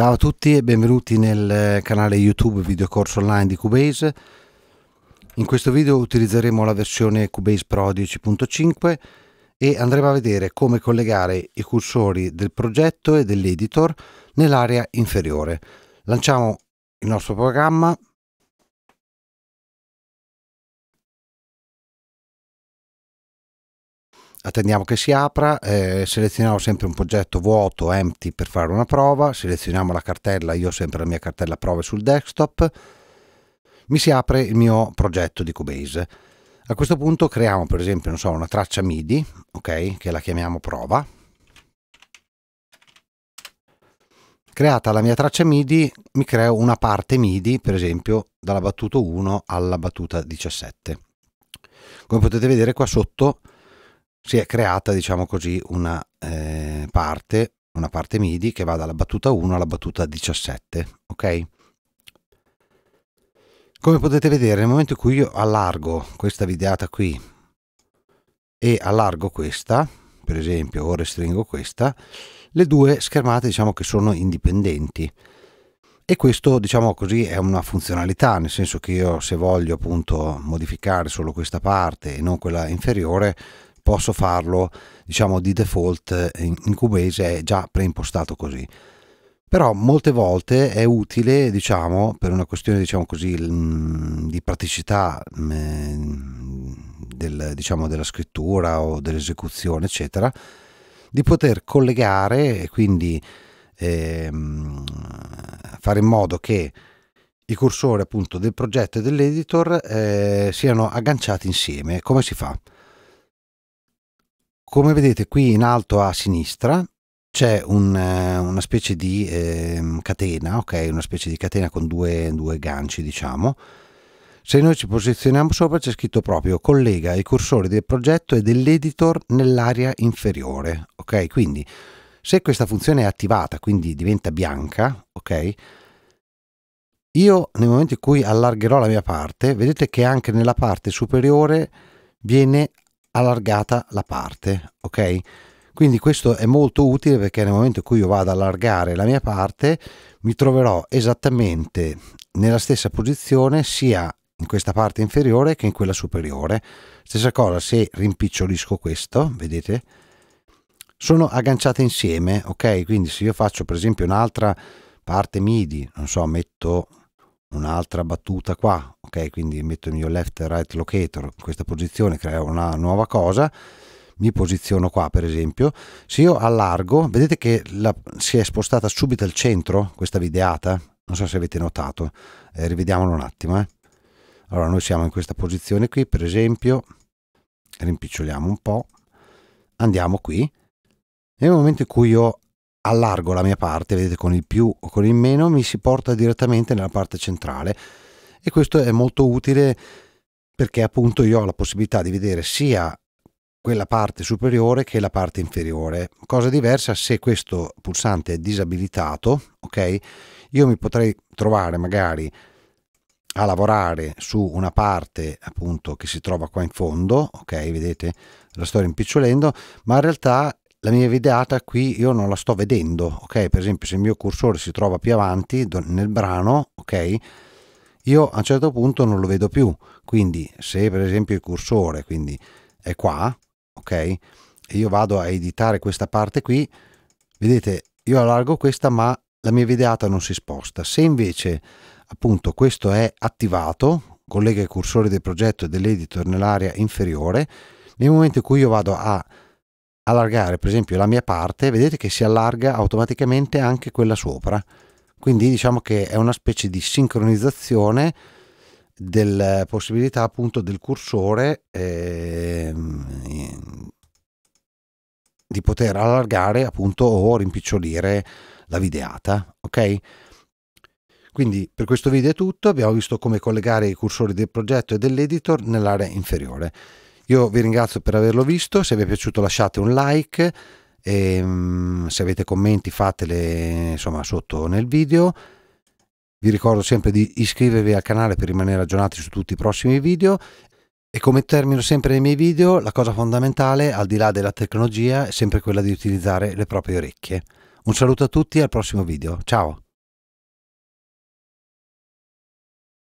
Ciao a tutti e benvenuti nel eh, canale YouTube Videocorso Online di Cubase. In questo video utilizzeremo la versione Cubase Pro 10.5 e andremo a vedere come collegare i cursori del progetto e dell'editor nell'area inferiore. Lanciamo il nostro programma attendiamo che si apra, eh, selezioniamo sempre un progetto vuoto, empty per fare una prova, selezioniamo la cartella, io ho sempre la mia cartella prove sul desktop, mi si apre il mio progetto di Cubase. A questo punto creiamo per esempio so, una traccia MIDI, okay, che la chiamiamo prova. Creata la mia traccia MIDI, mi creo una parte MIDI, per esempio, dalla battuta 1 alla battuta 17. Come potete vedere qua sotto si è creata, diciamo così, una, eh, parte, una parte MIDI che va dalla battuta 1 alla battuta 17, ok? Come potete vedere, nel momento in cui io allargo questa videata qui e allargo questa, per esempio, o restringo questa, le due schermate diciamo che sono indipendenti. E questo, diciamo così, è una funzionalità, nel senso che io se voglio appunto modificare solo questa parte e non quella inferiore, posso farlo, diciamo di default in, in Cubase è già preimpostato così. Però molte volte è utile, diciamo, per una questione diciamo così, mm, di praticità mm, del, diciamo, della scrittura o dell'esecuzione, eccetera, di poter collegare e quindi ehm, fare in modo che i cursori appunto del progetto e dell'editor eh, siano agganciati insieme. Come si fa? Come vedete qui in alto a sinistra c'è un, eh, una specie di eh, catena, ok? Una specie di catena con due, due ganci, diciamo. Se noi ci posizioniamo sopra c'è scritto proprio collega i cursori del progetto e dell'editor nell'area inferiore, ok? Quindi se questa funzione è attivata, quindi diventa bianca, ok? Io nel momento in cui allargherò la mia parte, vedete che anche nella parte superiore viene allargata la parte, ok? Quindi questo è molto utile perché nel momento in cui io vado ad allargare la mia parte mi troverò esattamente nella stessa posizione sia in questa parte inferiore che in quella superiore. Stessa cosa se rimpicciolisco questo, vedete? Sono agganciate insieme, ok? Quindi se io faccio per esempio un'altra parte MIDI, non so, metto un'altra battuta qua, ok? Quindi metto il mio left right locator in questa posizione, creo una nuova cosa, mi posiziono qua per esempio, se io allargo, vedete che la, si è spostata subito al centro questa videata? Non so se avete notato, eh, rivediamolo un attimo. Eh. Allora noi siamo in questa posizione qui per esempio, rimpiccioliamo un po', andiamo qui, nel momento in cui io allargo la mia parte, vedete con il più o con il meno, mi si porta direttamente nella parte centrale e questo è molto utile perché appunto io ho la possibilità di vedere sia quella parte superiore che la parte inferiore. Cosa diversa se questo pulsante è disabilitato, ok? Io mi potrei trovare magari a lavorare su una parte appunto che si trova qua in fondo, ok? Vedete la sto rimpicciolendo, ma in realtà la mia videata qui io non la sto vedendo, ok? Per esempio se il mio cursore si trova più avanti nel brano, ok? Io a un certo punto non lo vedo più, quindi se per esempio il cursore quindi, è qua, ok? E io vado a editare questa parte qui, vedete io allargo questa ma la mia videata non si sposta. Se invece appunto questo è attivato, collega il cursore del progetto dell'editor nell'area inferiore, nel momento in cui io vado a allargare per esempio la mia parte, vedete che si allarga automaticamente anche quella sopra. Quindi diciamo che è una specie di sincronizzazione della eh, possibilità appunto del cursore eh, di poter allargare appunto o rimpicciolire la videata, ok? Quindi per questo video è tutto, abbiamo visto come collegare i cursori del progetto e dell'editor nell'area inferiore. Io vi ringrazio per averlo visto, se vi è piaciuto lasciate un like, e, ehm, se avete commenti fatele insomma, sotto nel video. Vi ricordo sempre di iscrivervi al canale per rimanere aggiornati su tutti i prossimi video e come termino sempre nei miei video, la cosa fondamentale al di là della tecnologia è sempre quella di utilizzare le proprie orecchie. Un saluto a tutti e al prossimo video. Ciao!